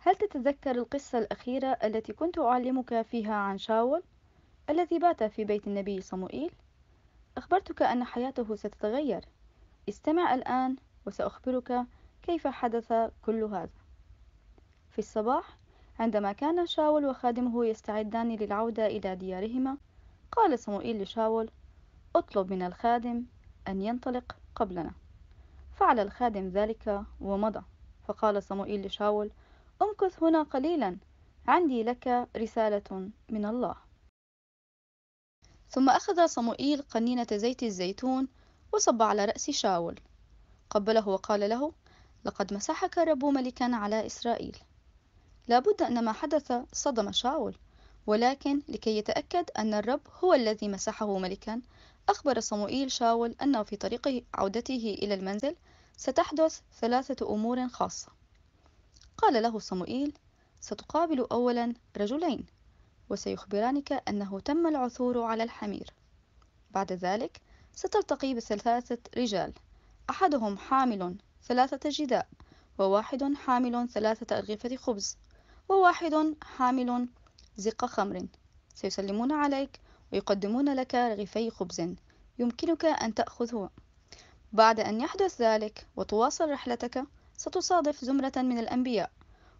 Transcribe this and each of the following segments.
هل تتذكر القصة الأخيرة التي كنت أعلمك فيها عن شاول الذي بات في بيت النبي صموئيل؟ أخبرتك أن حياته ستتغير استمع الآن وسأخبرك كيف حدث كل هذا في الصباح عندما كان شاول وخادمه يستعدان للعودة إلى ديارهما قال صموئيل لشاول اطلب من الخادم أن ينطلق قبلنا فعل الخادم ذلك ومضى فقال صموئيل لشاول امكث هنا قليلا عندي لك رسالة من الله ثم أخذ صموئيل قنينة زيت الزيتون وصب على رأس شاول قبله وقال له لقد مسحك رب ملكا على إسرائيل لابد أن ما حدث صدم شاول ولكن لكي يتأكد أن الرب هو الذي مسحه ملكا أخبر صموئيل شاول أنه في طريق عودته إلى المنزل ستحدث ثلاثة أمور خاصة قال له صموئيل ستقابل أولا رجلين وسيخبرانك أنه تم العثور على الحمير بعد ذلك ستلتقي بثلاثة رجال أحدهم حامل ثلاثة جداء وواحد حامل ثلاثة أرغفة خبز وواحد حامل زق خمر سيسلمون عليك ويقدمون لك رغيفي خبز يمكنك أن تأخذه بعد أن يحدث ذلك وتواصل رحلتك ستصادف زمرة من الأنبياء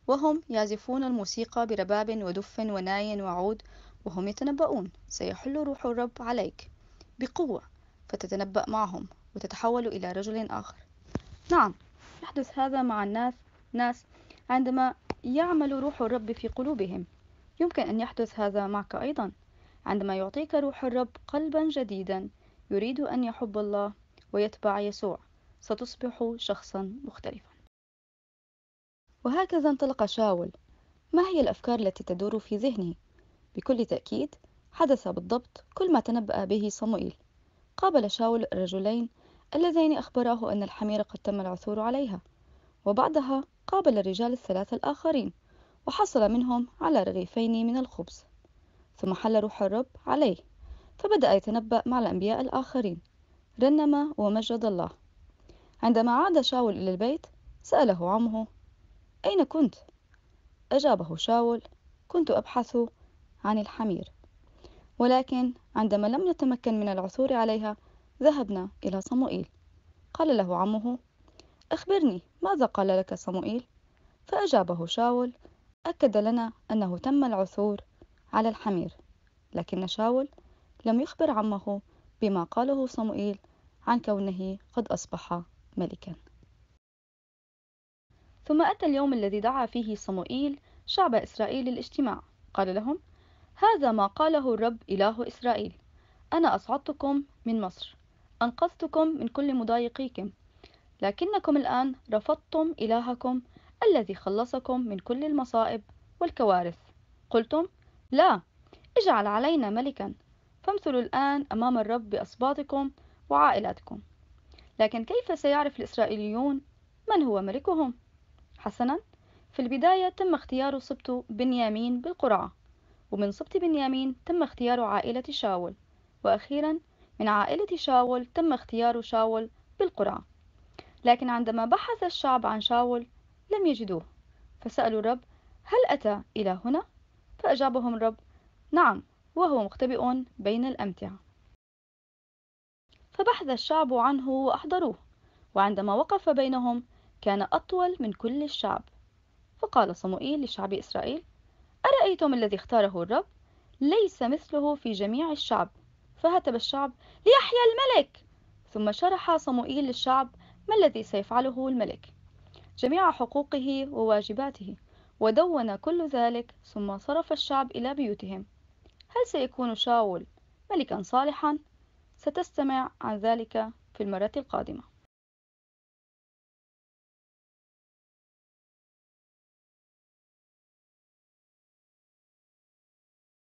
وهم يعزفون الموسيقى برباب ودف وناي وعود وهم يتنبؤون سيحل روح الرب عليك بقوة فتتنبأ معهم وتتحول إلى رجل آخر نعم يحدث هذا مع الناس ناس عندما يعمل روح الرب في قلوبهم يمكن أن يحدث هذا معك أيضا عندما يعطيك روح الرب قلبا جديدا يريد أن يحب الله ويتبع يسوع ستصبح شخصا مختلفا وهكذا انطلق شاول ما هي الأفكار التي تدور في ذهنه؟ بكل تأكيد حدث بالضبط كل ما تنبأ به صموئيل قابل شاول الرجلين اللذين أخبراه أن الحمير قد تم العثور عليها وبعدها قابل الرجال الثلاثة الآخرين وحصل منهم على رغيفين من الخبز ثم حل روح الرب عليه فبدأ يتنبأ مع الأنبياء الآخرين رنم ومجد الله عندما عاد شاول إلى البيت سأله عمه أين كنت؟ أجابه شاول كنت أبحث عن الحمير ولكن عندما لم نتمكن من العثور عليها ذهبنا إلى صموئيل قال له عمه أخبرني ماذا قال لك صموئيل؟ فأجابه شاول أكد لنا أنه تم العثور على الحمير لكن شاول لم يخبر عمه بما قاله صموئيل عن كونه قد أصبح ملكا ثم أتى اليوم الذي دعا فيه صموئيل شعب إسرائيل للاجتماع قال لهم هذا ما قاله الرب إله إسرائيل أنا أصعدتكم من مصر أنقذتكم من كل مضايقيكم لكنكم الآن رفضتم إلهكم الذي خلصكم من كل المصائب والكوارث قلتم لا اجعل علينا ملكا فامثلوا الآن أمام الرب بأصباطكم وعائلاتكم لكن كيف سيعرف الإسرائيليون من هو ملكهم؟ حسنا في البداية تم اختيار سبط بنيامين بالقرعة ومن سبط بنيامين تم اختيار عائلة شاول وأخيرا من عائلة شاول تم اختيار شاول بالقرعة لكن عندما بحث الشعب عن شاول لم يجدوه فسألوا الرب هل أتى إلى هنا؟ فأجابهم الرب نعم وهو مختبئ بين الأمتعة فبحث الشعب عنه وأحضروه وعندما وقف بينهم كان أطول من كل الشعب فقال صموئيل لشعب إسرائيل أرأيتم الذي اختاره الرب ليس مثله في جميع الشعب فهتب الشعب ليحيى الملك ثم شرح صموئيل للشعب ما الذي سيفعله الملك جميع حقوقه وواجباته ودون كل ذلك ثم صرف الشعب إلى بيوتهم هل سيكون شاول ملكا صالحا؟ ستستمع عن ذلك في المرة القادمة